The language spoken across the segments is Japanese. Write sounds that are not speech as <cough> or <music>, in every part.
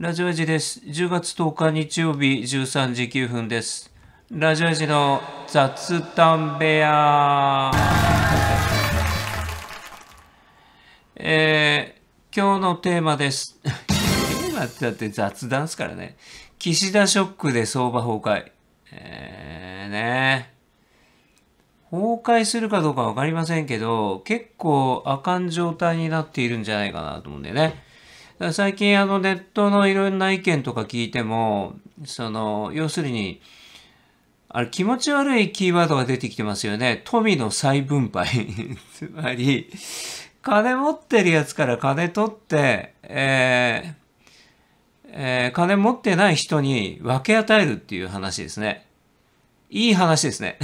ラジオエジです。10月10日日曜日13時9分です。ラジオエジの雑談部屋。えー、今日のテーマです。テーマってだって雑談ですからね。岸田ショックで相場崩壊。えー、ね崩壊するかどうかわかりませんけど、結構あかん状態になっているんじゃないかなと思うんでね。最近あのネットのいろんな意見とか聞いても、その、要するに、あれ気持ち悪いキーワードが出てきてますよね。富の再分配 <laughs> つまり、金持ってるやつから金取って、えー、えー、金持ってない人に分け与えるっていう話ですね。いい話ですね。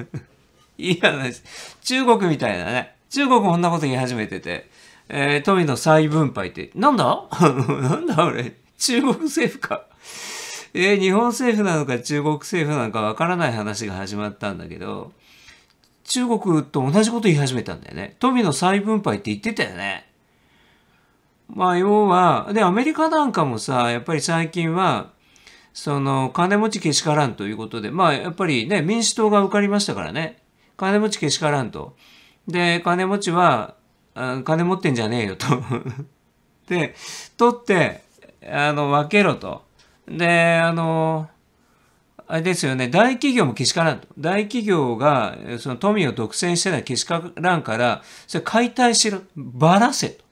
<laughs> いい話。中国みたいなね。中国こんなこと言い始めてて。えー、富の再分配って、なんだ <laughs> なんだあれ中国政府か。えー、日本政府なのか中国政府なのかわからない話が始まったんだけど、中国と同じこと言い始めたんだよね。富の再分配って言ってたよね。まあ要は、で、アメリカなんかもさ、やっぱり最近は、その、金持ちけしからんということで、まあやっぱりね、民主党が受かりましたからね。金持ちけしからんと。で、金持ちは、あ金持ってんじゃねえよと <laughs> で、取って、あの、分けろと。で、あの、あれですよね、大企業もけしからんと。大企業が、その富を独占してないけしからんから、それ解体しろ、ばらせと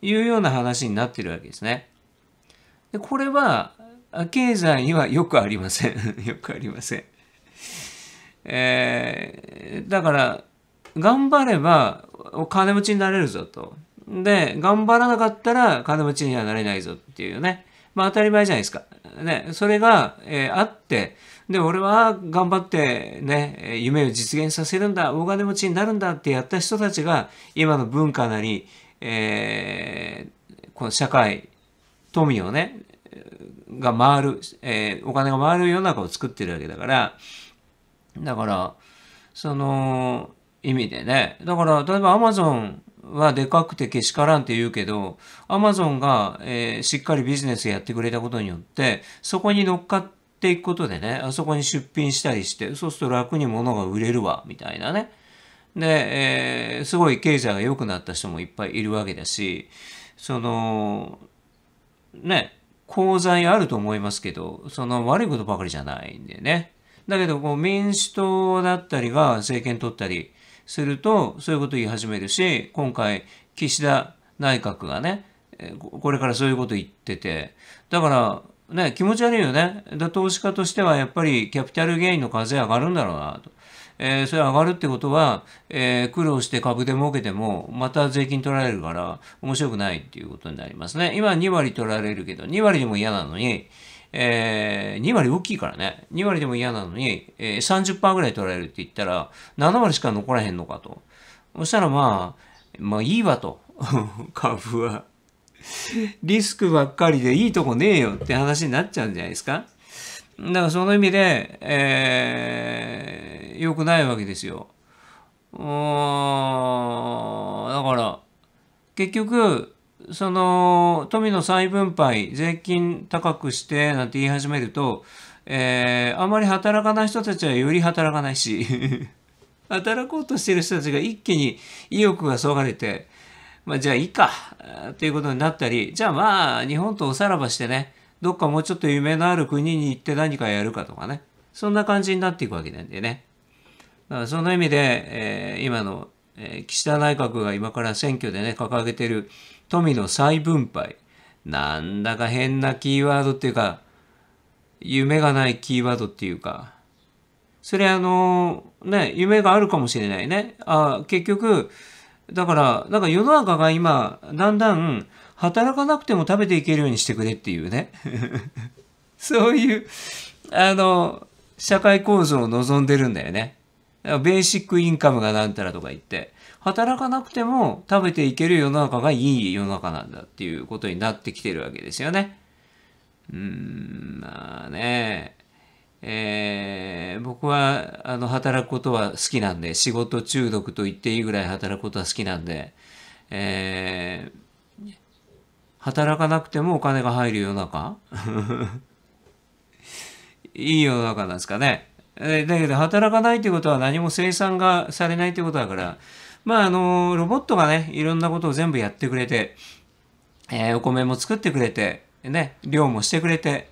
いうような話になってるわけですね。でこれは、経済にはよくありません。<laughs> よくありません。えー、だから、頑張ればお金持ちになれるぞと。で、頑張らなかったら金持ちにはなれないぞっていうね。まあ当たり前じゃないですか。ね、それが、えー、あって、で、俺は頑張ってね、夢を実現させるんだ、大金持ちになるんだってやった人たちが、今の文化なり、えー、この社会、富をね、が回る、えー、お金が回る世の中を作ってるわけだから、だから、その、意味でね。だから、例えば Amazon はでかくてけしからんって言うけど、Amazon が、えー、しっかりビジネスやってくれたことによって、そこに乗っかっていくことでね、あそこに出品したりして、そうすると楽に物が売れるわ、みたいなね。で、えー、すごい経済が良くなった人もいっぱいいるわけだし、その、ね、功罪あると思いますけど、その悪いことばかりじゃないんでね。だけど、こう民主党だったりが政権取ったり、すると、そういうことを言い始めるし、今回、岸田内閣がね、これからそういうこと言ってて、だから、ね、気持ち悪いよね。だ投資家としてはやっぱりキャピタルゲインの課税上がるんだろうなと。えー、それ上がるってことは、えー、苦労して株で儲けても、また税金取られるから、面白くないっていうことになりますね。今2割取られるけど、2割でも嫌なのに、えー、2割大きいからね、2割でも嫌なのに、えー、30%ぐらい取られるって言ったら、7割しか残らへんのかと。そしたらまあ、まあいいわと、<laughs> 株は。リスクばっかりでいいとこねえよって話になっちゃうんじゃないですか。だからその意味で、えー、良くないわけですよ。だから、結局、その富の再分配税金高くしてなんて言い始めると、えー、あまり働かない人たちはより働かないし <laughs> 働こうとしてる人たちが一気に意欲がそがれて、まあ、じゃあいいかということになったりじゃあまあ日本とおさらばしてねどっかもうちょっと夢のある国に行って何かやるかとかねそんな感じになっていくわけなんでねだからその意味で、えー、今の、えー、岸田内閣が今から選挙でね掲げてる富の再分配。なんだか変なキーワードっていうか、夢がないキーワードっていうか、それあの、ね、夢があるかもしれないね。あ結局、だから、なんか世の中が今、だんだん働かなくても食べていけるようにしてくれっていうね。<laughs> そういう、あの、社会構造を望んでるんだよね。ベーシックインカムがなんたらとか言って。働かなくても食べていける世の中がいい世の中なんだっていうことになってきてるわけですよね。うーん、まあね、えー、僕はあの働くことは好きなんで、仕事中毒と言っていいぐらい働くことは好きなんで、えー、働かなくてもお金が入る世の中 <laughs> いい世の中なんですかね。だけど働かないってことは何も生産がされないってことだからまあ、あの、ロボットがね、いろんなことを全部やってくれて、えー、お米も作ってくれて、ね、量もしてくれて、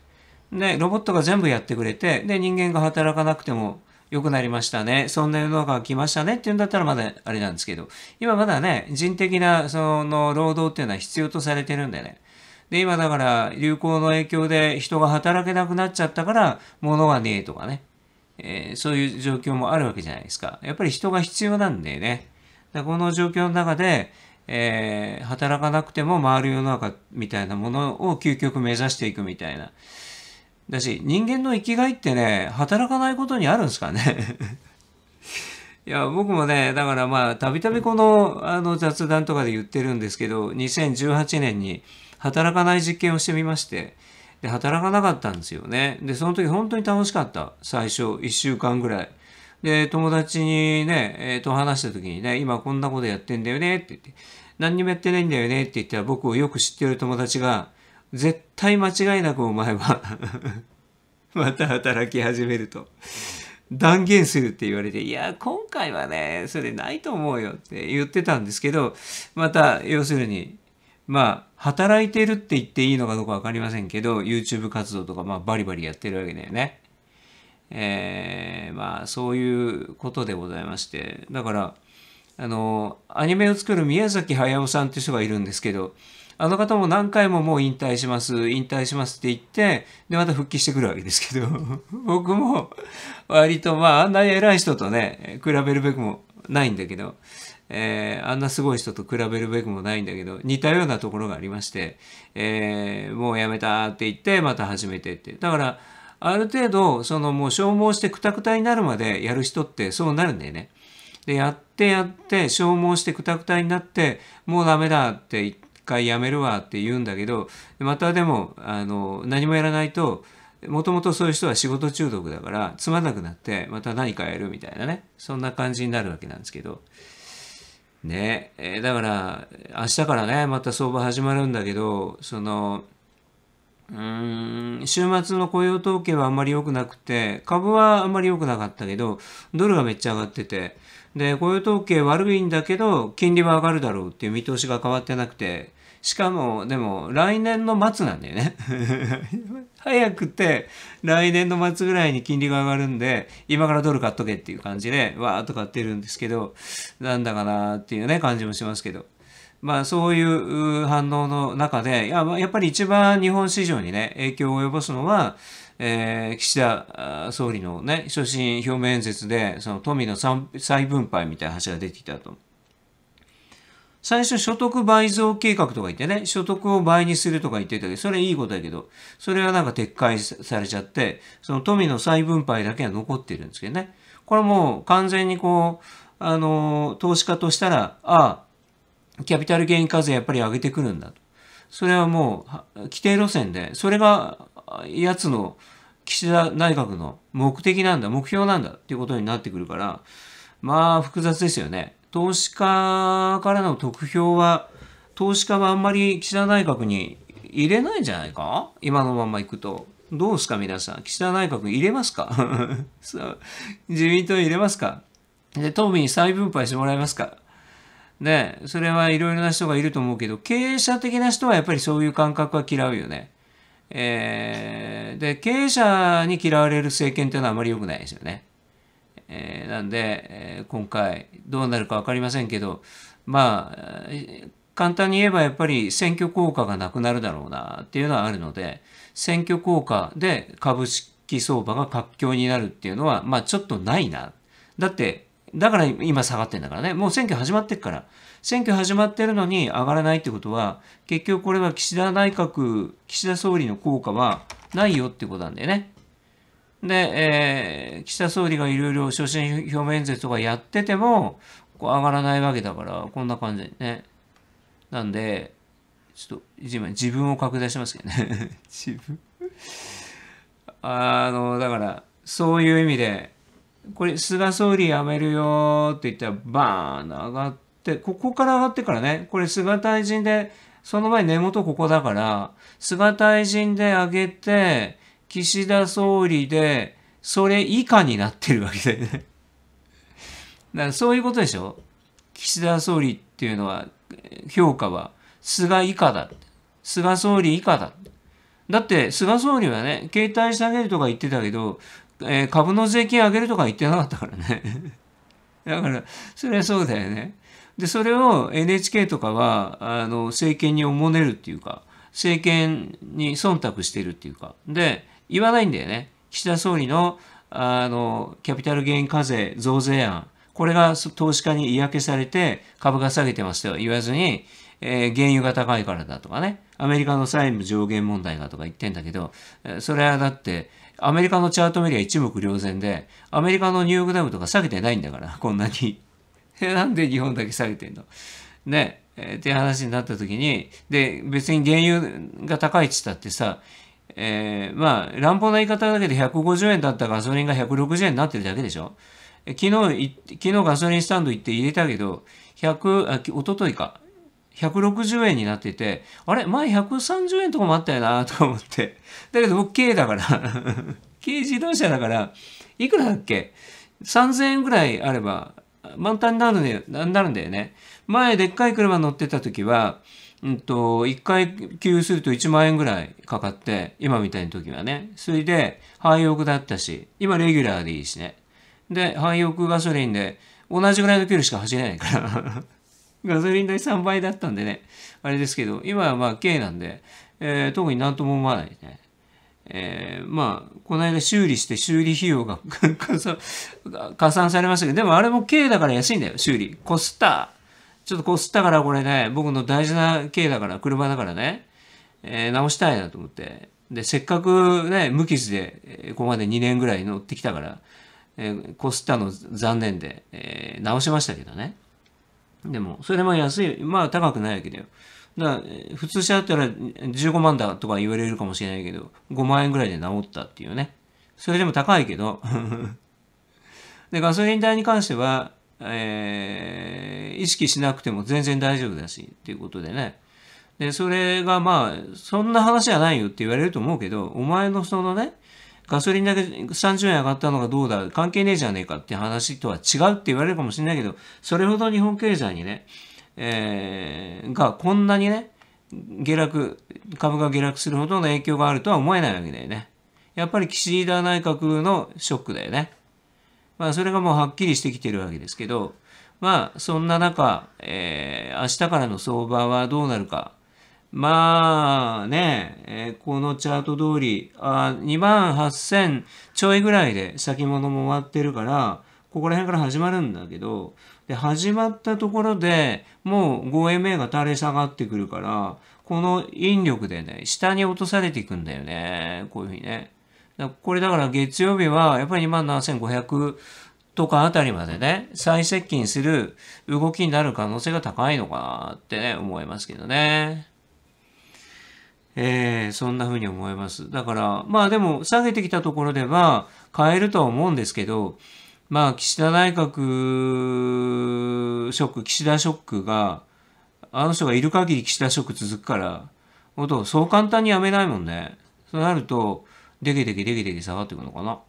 ね、ロボットが全部やってくれて、で、人間が働かなくても良くなりましたね。そんな世の中が来ましたねっていうんだったらまだあれなんですけど、今まだね、人的な、その、労働っていうのは必要とされてるんでね。で、今だから流行の影響で人が働けなくなっちゃったから物がねえとかね、えー、そういう状況もあるわけじゃないですか。やっぱり人が必要なんでね。でこの状況の中で、えー、働かなくても回る世の中みたいなものを究極目指していくみたいな。だし、人間の生きがいってね、働かないことにあるんですかね。<laughs> いや、僕もね、だからまあ、たびたびこのあの雑談とかで言ってるんですけど、2018年に働かない実験をしてみまして、で、働かなかったんですよね。で、その時本当に楽しかった。最初、1週間ぐらい。で、友達にね、えー、と話した時にね、今こんなことやってんだよねって言って、何にもやってないんだよねって言ったら僕をよく知ってる友達が、絶対間違いなくお前は <laughs> また働き始めると。断言するって言われて、いや、今回はね、それないと思うよって言ってたんですけど、また、要するに、まあ、働いてるって言っていいのかどうかわかりませんけど、YouTube 活動とか、まあ、バリバリやってるわけだよね。えー、まあそういうことでございまして、だから、あの、アニメを作る宮崎駿さんっていう人がいるんですけど、あの方も何回ももう引退します、引退しますって言って、で、また復帰してくるわけですけど、<laughs> 僕も割とまあ、あんな偉い人とね、比べるべくもないんだけど、えー、あんなすごい人と比べるべくもないんだけど、似たようなところがありまして、えー、もうやめたって言って、また始めてって。だから、ある程度、そのもう消耗してくたくたになるまでやる人ってそうなるんだよね。で、やってやって消耗してくたくたになって、もうダメだって一回やめるわって言うんだけど、またでも、あの、何もやらないと、もともとそういう人は仕事中毒だから、つまんなくなって、また何かやるみたいなね。そんな感じになるわけなんですけど。ねえ、だから、明日からね、また相場始まるんだけど、その、うーん、週末の雇用統計はあんまり良くなくて、株はあんまり良くなかったけど、ドルがめっちゃ上がってて、で、雇用統計悪いんだけど、金利は上がるだろうっていう見通しが変わってなくて、しかも、でも、来年の末なんだよね <laughs> 早くて、来年の末ぐらいに金利が上がるんで、今からドル買っとけっていう感じで、わーっと買ってるんですけど、なんだかなーっていうね、感じもしますけど。まあ、そういう反応の中でややっぱり一番日本市場にね影響を及ぼすのは、えー、岸田総理のね所信表明演説でその富の再分配みたいな話が出てきたと。最初所得倍増計画とか言ってね、所得を倍にするとか言ってたけど、それいいことだけど、それはなんか撤回されちゃって、その富の再分配だけが残ってるんですけどね。これもう完全にこう、あの、投資家としたら、ああ、キャピタルゲイン課税やっぱり上げてくるんだと。それはもう規定路線で、それがやつの岸田内閣の目的なんだ、目標なんだっていうことになってくるから、まあ複雑ですよね。投資家からの得票は、投資家はあんまり岸田内閣に入れないんじゃないか今のまま行くと。どうすか皆さん。岸田内閣入れますか <laughs> 自民党入れますかで、党民に再分配してもらえますかね、それはいろいろな人がいると思うけど、経営者的な人はやっぱりそういう感覚は嫌うよね。えー、で、経営者に嫌われる政権っていうのはあまり良くないですよね。えー、なんで、え今回どうなるか分かりませんけど、まあ、簡単に言えばやっぱり選挙効果がなくなるだろうなっていうのはあるので、選挙効果で株式相場が活況になるっていうのは、まあちょっとないな。だってだから今下がってんだからね。もう選挙始まってっから。選挙始まってるのに上がらないってことは、結局これは岸田内閣、岸田総理の効果はないよってことなんだよね。で、えー、岸田総理がいろいろ所信表明演説とかやってても、こう上がらないわけだから、こんな感じね。なんで、ちょっと、今自分を拡大しますけどね。<laughs> 自分 <laughs> あの、だから、そういう意味で、これ菅総理辞めるよって言ったらバーン上がって、ここから上がってからね、これ菅大臣で、その前根元ここだから、菅大臣で上げて、岸田総理で、それ以下になってるわけだよね <laughs> だからそういうことでしょ岸田総理っていうのは、評価は、菅以下だ。菅総理以下だ。だって、菅総理はね、携帯下げるとか言ってたけど、えー、株の税金上げるとか言ってなかったからね。<laughs> だから、それはそうだよね。で、それを NHK とかは、あの、政権におもねるっていうか、政権に忖度してるっていうか、で、言わないんだよね。岸田総理の、あの、キャピタル原因課税増税案、これが投資家に嫌気されて株が下げてますと言わずに、えー、原油が高いからだとかね、アメリカの債務上限問題がとか言ってんだけど、それはだって、アメリカのチャートメディア一目瞭然で、アメリカのニューヨークダムとか下げてないんだから、<laughs> こんなに。<laughs> なんで日本だけ下げてんのね、えー、って話になった時に、で、別に原油が高いっつったってさ、えー、まあ、乱暴な言い方だけど150円だったガソリンが160円になってるだけでしょ昨日、昨日ガソリンスタンド行って入れたけど、100、あ、おとといか、160円になってて、あれ前130円とかもあったよなと思って。だけど僕軽だから <laughs> 軽自動車だから、いくらだっけ ?3000 円ぐらいあれば満タンになる,、なるんだよね。前でっかい車乗ってた時は、うんと、1回給油すると1万円ぐらいかかって、今みたいな時はね。それで、廃屋だったし、今レギュラーでいいしね。で、廃屋ガソリンで同じぐらいの距離しか走れないから <laughs> ガソリン代3倍だったんでね、あれですけど、今はまあ軽なんで、えー、特になんとも思わないですね。えー、まあ、この間修理して修理費用が加 <laughs> 算されましたけど、でもあれも K だから安いんだよ、修理。コスタ。ちょっとこすったからこれね、僕の大事な K だから、車だからね、えー、直したいなと思って。で、せっかくね、無傷で、ここまで2年ぐらい乗ってきたから、えー、こすったの残念で、えー、直しましたけどね。でも、それでまあ安い、まあ高くないわけだよ。だから、普通車だったら15万だとか言われるかもしれないけど、5万円ぐらいで治ったっていうね。それでも高いけど。<laughs> で、ガソリン代に関しては、えー、意識しなくても全然大丈夫だし、っていうことでね。で、それがまあ、そんな話じゃないよって言われると思うけど、お前のそのね、ガソリンだけ30円上がったのがどうだ、関係ねえじゃねえかって話とは違うって言われるかもしれないけど、それほど日本経済にね、えー、がこんなにね、下落、株が下落するほどの影響があるとは思えないわけだよね。やっぱり岸田内閣のショックだよね。まあ、それがもうはっきりしてきてるわけですけど、まあ、そんな中、えー、明日からの相場はどうなるか、まあね、えー、このチャート通り、あ2万8000ちょいぐらいで先物も終わってるから、ここら辺から始まるんだけど、で、始まったところでもう 5MA が垂れ下がってくるから、この引力でね、下に落とされていくんだよね。こういうふうにね。だこれだから月曜日はやっぱり2万7500とかあたりまでね、再接近する動きになる可能性が高いのかなってね、思いますけどね。えー、そんな風に思います。だから、まあでも下げてきたところでは変えるとは思うんですけど、まあ岸田内閣ショック、岸田ショックが、あの人がいる限り岸田ショック続くから、ことそう簡単にやめないもんね。そうなると、でけでけでけでけ下がっていくのかな。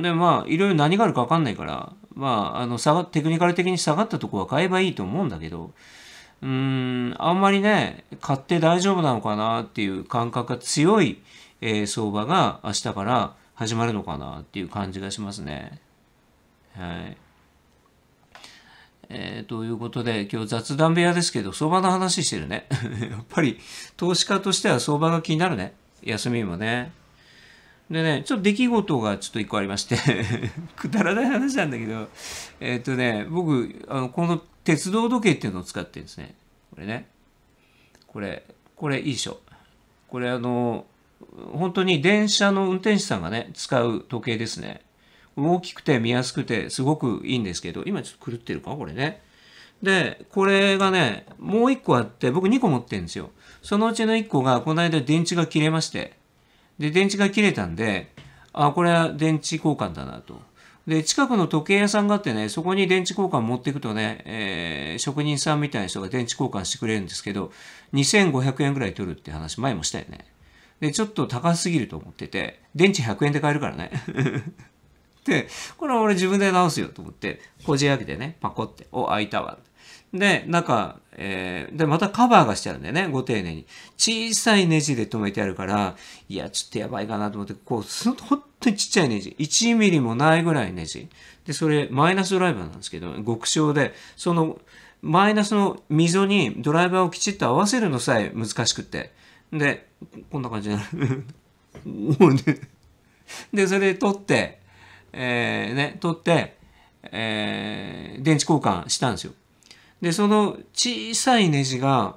で、まあ、いろいろ何があるか分かんないから、まあ、あの、下が、テクニカル的に下がったとこは買えばいいと思うんだけど、うーん、あんまりね、買って大丈夫なのかなっていう感覚が強い、えー、相場が明日から始まるのかなっていう感じがしますね。はい。えー、ということで、今日雑談部屋ですけど、相場の話してるね。<laughs> やっぱり、投資家としては相場が気になるね。休みもね。でね、ちょっと出来事がちょっと一個ありまして <laughs> くだらない話なんだけど、えっ、ー、とね、僕、あの、この鉄道時計っていうのを使ってるんですね。これね。これ、これいいでしょ。これあの、本当に電車の運転手さんがね、使う時計ですね。大きくて見やすくてすごくいいんですけど、今ちょっと狂ってるかこれね。で、これがね、もう一個あって、僕2個持ってるんですよ。そのうちの1個が、この間電池が切れまして、で、電池が切れたんで、あ、これは電池交換だなと。で、近くの時計屋さんがあってね、そこに電池交換持っていくとね、えー、職人さんみたいな人が電池交換してくれるんですけど、2500円ぐらい取るって話前もしたよね。で、ちょっと高すぎると思ってて、電池100円で買えるからね。<laughs> で、これは俺自分で直すよと思って、こじ開けてね、パコって、お、開いたわ。で、中、えー、で、またカバーがしてあるんだよね、ご丁寧に。小さいネジで止めてあるから、いや、ちょっとやばいかなと思って、こう、す本当にちっちゃいネジ。1ミリもないぐらいネジ。で、それ、マイナスドライバーなんですけど、極小で、その、マイナスの溝にドライバーをきちっと合わせるのさえ難しくって。で、こんな感じになる。<laughs> で、それで取って、えー、ね、取って、えー、電池交換したんですよ。で、その小さいネジが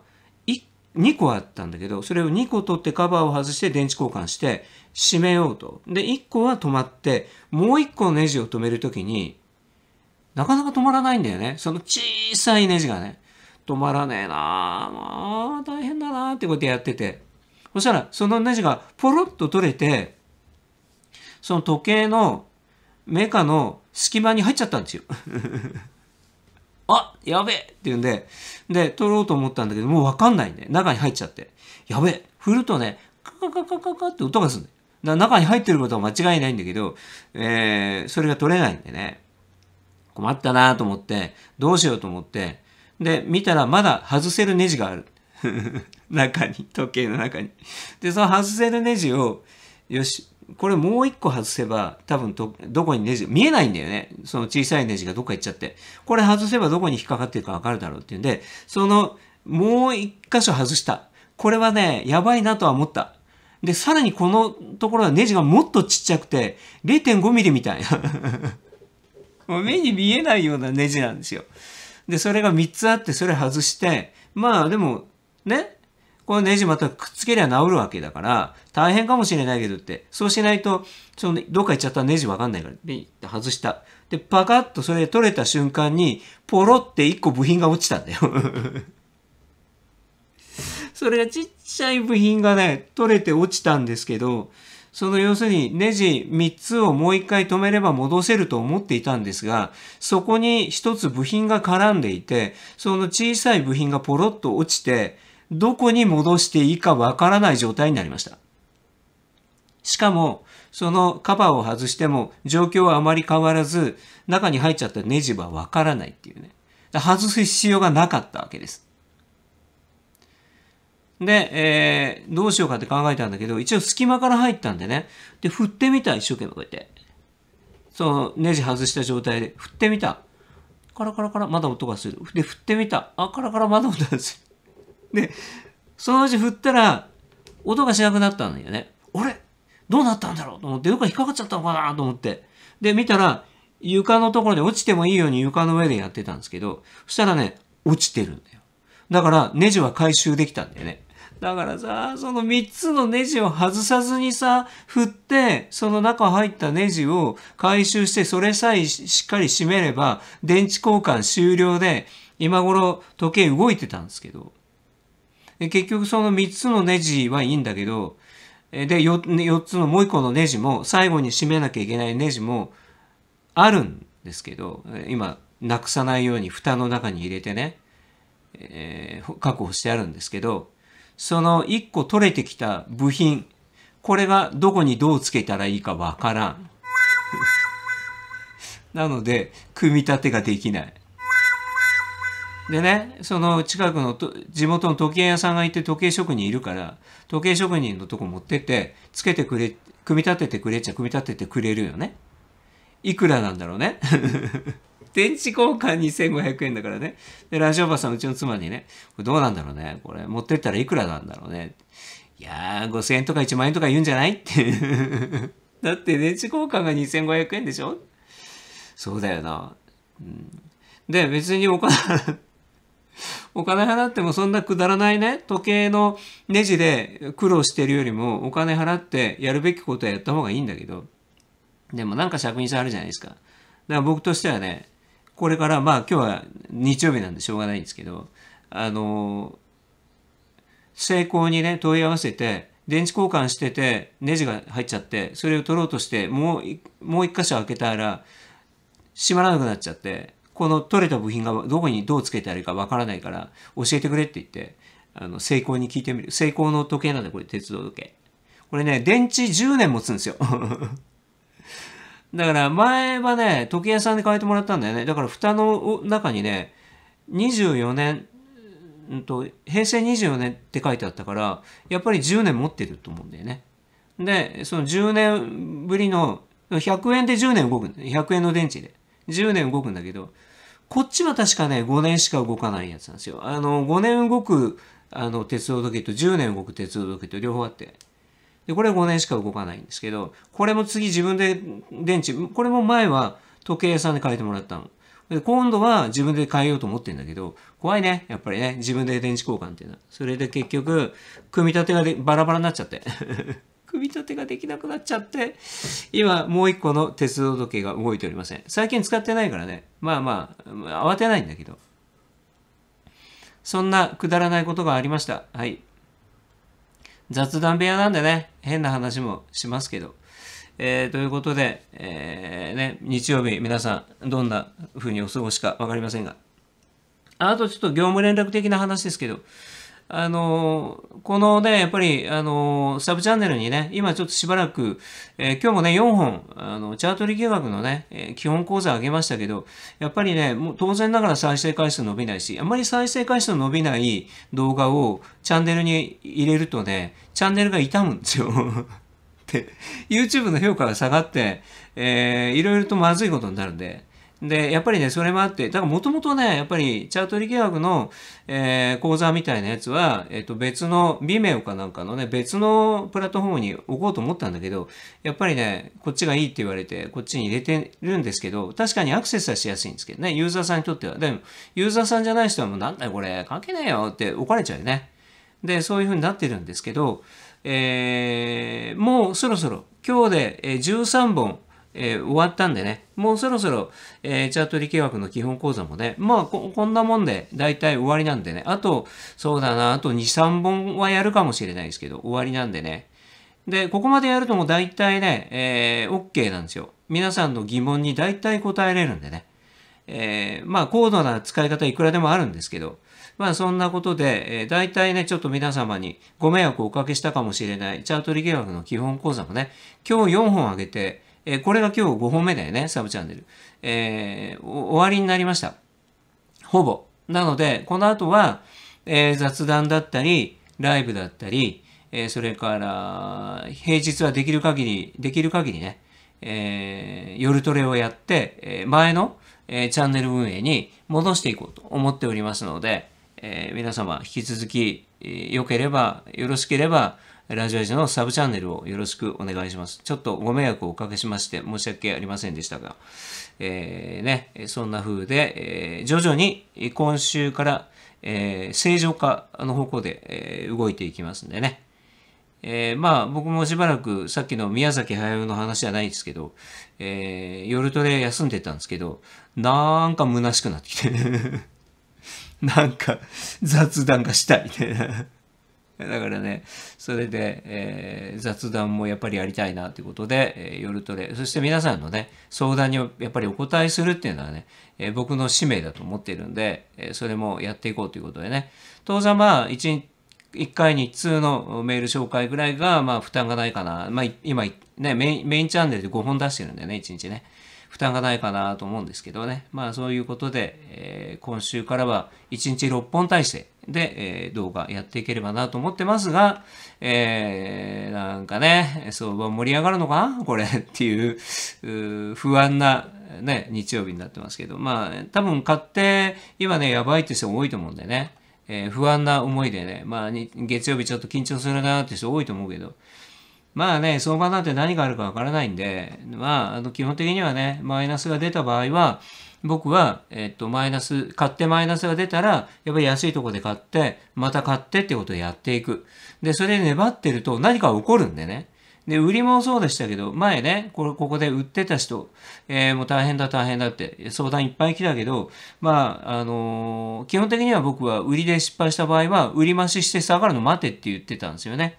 2個あったんだけど、それを2個取ってカバーを外して電池交換して閉めようと。で、1個は止まって、もう1個ネジを止めるときに、なかなか止まらないんだよね。その小さいネジがね。止まらねえなあまあ、大変だなあってことやってて。そしたら、そのネジがポロッと取れて、その時計のメカの隙間に入っちゃったんですよ。<laughs> あやべえって言うんで、で、取ろうと思ったんだけど、もうわかんないんで、中に入っちゃって。やべえ振るとね、カカカカカカって音がするだ中に入ってることは間違いないんだけど、えー、それが取れないんでね、困ったなと思って、どうしようと思って、で、見たらまだ外せるネジがある。<laughs> 中に、時計の中に。で、その外せるネジを、よし、これもう一個外せば、多分ど、どこにネジ、見えないんだよね。その小さいネジがどっか行っちゃって。これ外せばどこに引っかかってるかわかるだろうっていうんで、その、もう一箇所外した。これはね、やばいなとは思った。で、さらにこのところはネジがもっとちっちゃくて、0.5ミリみたいな。<laughs> もう目に見えないようなネジなんですよ。で、それが3つあって、それ外して、まあでも、ね、このネジまたくっつけりゃ治るわけだから、大変かもしれないけどって、そうしないと、その、どっか行っちゃったネジわかんないから、ビンって外した。で、パカッとそれ取れた瞬間に、ポロって一個部品が落ちたんだよ <laughs> それがちっちゃい部品がね、取れて落ちたんですけど、その要するにネジ3つをもう一回止めれば戻せると思っていたんですが、そこに一つ部品が絡んでいて、その小さい部品がポロッと落ちて、どこに戻していいかわからない状態になりました。しかも、そのカバーを外しても状況はあまり変わらず、中に入っちゃったネジはわからないっていうね。外す必要がなかったわけです。で、えー、どうしようかって考えたんだけど、一応隙間から入ったんでね。で、振ってみた、一生懸命こうやって。そのネジ外した状態で振ってみた。カラカラカラ、まだ音がする。で、振ってみた。あ、カラカラ、まだ音がする。で、そのうち振ったら、音がしなくなったんだよね。俺、どうなったんだろうと思って、どっか引っかかっちゃったのかなと思って。で、見たら、床のところで落ちてもいいように床の上でやってたんですけど、そしたらね、落ちてるんだよ。だから、ネジは回収できたんだよね。だからさ、その3つのネジを外さずにさ、振って、その中入ったネジを回収して、それさえしっかり締めれば、電池交換終了で、今頃時計動いてたんですけど、で結局その3つのネジはいいんだけど、で 4, 4つのもう1個のネジも最後に締めなきゃいけないネジもあるんですけど今なくさないように蓋の中に入れてね、えー、確保してあるんですけどその1個取れてきた部品これがどこにどうつけたらいいかわからん <laughs> なので組み立てができないでねその近くの地元の時計屋さんがいて時計職人いるから時計職人のとこ持ってってつけてくれ組み立ててくれちゃ組み立ててくれるよねいくらなんだろうね <laughs> 電池交換2500円だからねでラジオバさんうちの妻にねこれどうなんだろうねこれ持ってったらいくらなんだろうねいやー5000円とか1万円とか言うんじゃないって <laughs> だって電池交換が2500円でしょそうだよな、うん、で別にお金お金払ってもそんなくだらないね、時計のネジで苦労してるよりもお金払ってやるべきことはやった方がいいんだけど、でもなんか尺にあるじゃないですか。だから僕としてはね、これからまあ今日は日曜日なんでしょうがないんですけど、あの、成功にね、問い合わせて、電池交換してて、ネジが入っちゃって、それを取ろうとして、もう、もう一箇所開けたら、閉まらなくなっちゃって、この取れた部品がどこにどうつけてあるかわからないから教えてくれって言って、あの、成功に聞いてみる。成功の時計なんだ、これ、鉄道時計。これね、電池10年持つんですよ。<laughs> だから前はね、時計屋さんで変えてもらったんだよね。だから蓋の中にね、24年、うんと、平成24年って書いてあったから、やっぱり10年持ってると思うんだよね。で、その10年ぶりの、100円で10年動くんだよ。100円の電池で。10年動くんだけど、こっちは確かね、5年しか動かないやつなんですよ。あの、5年動く、あの、鉄道時計と10年動く鉄道時計と両方あって。で、これ5年しか動かないんですけど、これも次自分で電池、これも前は時計屋さんで変えてもらったの。で、今度は自分で変えようと思ってんだけど、怖いね。やっぱりね。自分で電池交換っていうのは。それで結局、組み立てがでバラバラになっちゃって。組み立てができなくなっちゃって、今もう一個の鉄道時計が動いておりません。最近使ってないからね。まあまあ、慌てないんだけど。そんなくだらないことがありました。はい。雑談部屋なんでね、変な話もしますけど。えー、ということで、えー、ね、日曜日皆さんどんな風にお過ごしかわかりませんが。あとちょっと業務連絡的な話ですけど、あの、このね、やっぱり、あの、サブチャンネルにね、今ちょっとしばらく、えー、今日もね、4本、あの、チャート力学のね、えー、基本講座あげましたけど、やっぱりね、もう当然ながら再生回数伸びないし、あんまり再生回数伸びない動画をチャンネルに入れるとね、チャンネルが傷むんですよ。<laughs> で、YouTube の評価が下がって、えー、いろいろとまずいことになるんで、で、やっぱりね、それもあって、だからもともとね、やっぱりチャート力学の、えー、講座みたいなやつは、えっ、ー、と、別の、Vimeo かなんかのね、別のプラットフォームに置こうと思ったんだけど、やっぱりね、こっちがいいって言われて、こっちに入れてるんですけど、確かにアクセスはしやすいんですけどね、ユーザーさんにとっては。でも、ユーザーさんじゃない人はもう、なんだよこれ、関係ないよって怒られちゃうよね。で、そういう風になってるんですけど、えー、もうそろそろ、今日で13本、えー、終わったんでね、もうそろそろ、えー、チャート理系学の基本講座もね、まあこ、こんなもんで大体終わりなんでね、あと、そうだな、あと2、3本はやるかもしれないですけど、終わりなんでね。で、ここまでやるとも大体ね、えー、OK なんですよ。皆さんの疑問に大体答えれるんでね。えー、まあ、高度な使い方いくらでもあるんですけど、まあそんなことで、えー、大体ね、ちょっと皆様にご迷惑をおかけしたかもしれないチャート理系学の基本講座もね、今日4本あげて、えこれが今日5本目だよね、サブチャンネル。えー、終わりになりました。ほぼ。なので、この後は、えー、雑談だったり、ライブだったり、えー、それから、平日はできる限り、できる限りね、えー、夜トレをやって、え前の、えチャンネル運営に戻していこうと思っておりますので、え皆様引き続き、えー、良ければ、よろしければ、ラジオアジのサブチャンネルをよろしくお願いします。ちょっとご迷惑をおかけしまして申し訳ありませんでしたが、えー、ね、そんな風で、えー、徐々に今週から、えー、正常化の方向で、えー、動いていきますんでね。えー、まあ僕もしばらくさっきの宮崎駿の話じゃないですけど、えー、夜トレ休んでたんですけど、なんか虚しくなってきて、<laughs> なんか雑談がしたい、ねだからね、それで、えー、雑談もやっぱりやりたいなということで、えー、夜トレ、そして皆さんのね、相談にやっぱりお答えするっていうのはね、えー、僕の使命だと思っているんで、えそれもやっていこうということでね、当然まあ、1、1回に1通のメール紹介ぐらいが、まあ、負担がないかな。まあ、今、ね、メイン、メインチャンネルで5本出してるんだよね、1日ね。負担がないかなと思うんですけどね。まあそういうことで、えー、今週からは1日6本体制で、えー、動画やっていければなと思ってますが、えー、なんかね、相場盛り上がるのかこれっていう不安なね、日曜日になってますけど、まあ、多分買って、今ね、やばいって人多いと思うんでね、えー、不安な思いでね、まあ、月曜日ちょっと緊張するなって人多いと思うけど、まあね、相場なんて何があるかわからないんで、まあ、あの基本的にはね、マイナスが出た場合は、僕は、えっと、マイナス、買ってマイナスが出たら、やっぱり安いとこで買って、また買ってってことをやっていく。で、それで粘ってると何か起こるんでね。で、売りもそうでしたけど、前ね、これ、ここで売ってた人、えー、もう大変だ大変だって相談いっぱい来たけど、まあ、あのー、基本的には僕は売りで失敗した場合は、売り増しして下がるの待てって言ってたんですよね。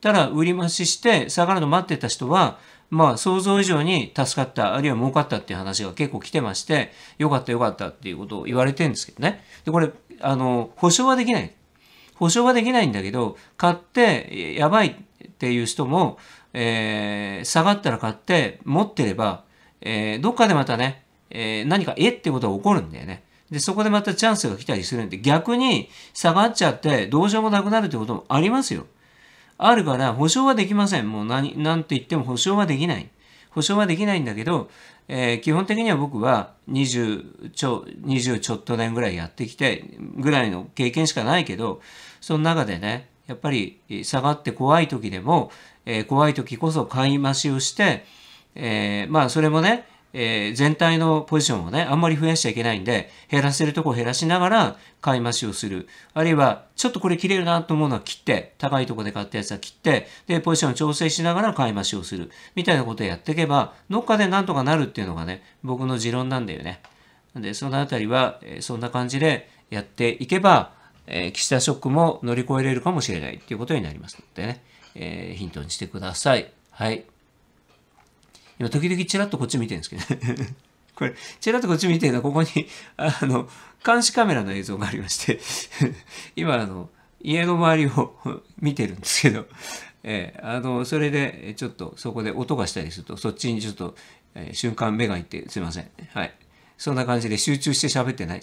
ただ、売り増しして下がるの待ってた人は、まあ、想像以上に助かった、あるいは儲かったっていう話が結構来てまして、よかったよかったっていうことを言われてるんですけどね。で、これ、あの、保証はできない。保証はできないんだけど、買ってやばいっていう人も、えー、下がったら買って持ってれば、えー、どっかでまたね、えー、何かえってことが起こるんだよね。で、そこでまたチャンスが来たりするんで、逆に下がっちゃってどうしようもなくなるってこともありますよ。あるから保証はできません。もう何、何と言っても保証はできない。保証はできないんだけど、えー、基本的には僕は20ちょ、20ちょっと年ぐらいやってきて、ぐらいの経験しかないけど、その中でね、やっぱり下がって怖い時でも、えー、怖い時こそ買い増しをして、えー、まあそれもね、えー、全体のポジションをね、あんまり増やしちゃいけないんで、減らせるとこ減らしながら買い増しをする。あるいは、ちょっとこれ切れるなと思うのは切って、高いとこで買ったやつは切って、で、ポジションを調整しながら買い増しをする。みたいなことをやっていけば、どっかでなんとかなるっていうのがね、僕の持論なんだよね。で、そのあたりは、えー、そんな感じでやっていけば、えー、岸田ショックも乗り越えれるかもしれないっていうことになりますのでね、えー、ヒントにしてください。はい。今時々チラッとこっち見てるんですけど、ね、<laughs> これ、チラッとこっち見てるのは、ここに、あの、監視カメラの映像がありまして <laughs> 今、あの、家の周りを <laughs> 見てるんですけど、えー、あの、それで、ちょっと、そこで音がしたりすると、そっちにちょっと、えー、瞬間目がいって、すいません。はい。そんな感じで集中して喋ってない。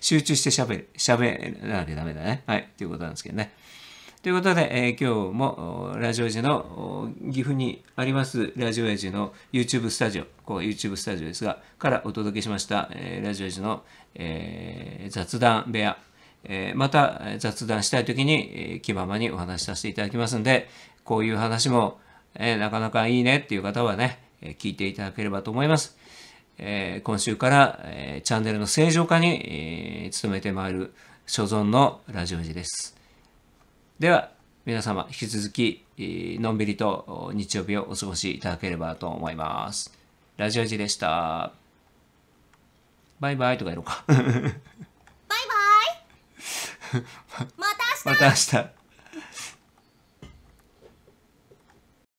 集中して喋、喋らなきゃダメだね。はい。ということなんですけどね。ということで、えー、今日もラジオジの岐阜にありますラジオエジの YouTube スタジオ、ここ YouTube スタジオですが、からお届けしました、えー、ラジオエジの、えー、雑談部屋、えー、また雑談したいときに、えー、気ままにお話しさせていただきますんで、こういう話も、えー、なかなかいいねっていう方はね、えー、聞いていただければと思います。えー、今週から、えー、チャンネルの正常化に、えー、努めてまいる所存のラジオジです。では、皆様、引き続き、のんびりと日曜日をお過ごしいただければと思います。ラジオジでした。バイバイとかやろうか。バイバイ <laughs> また明日また明日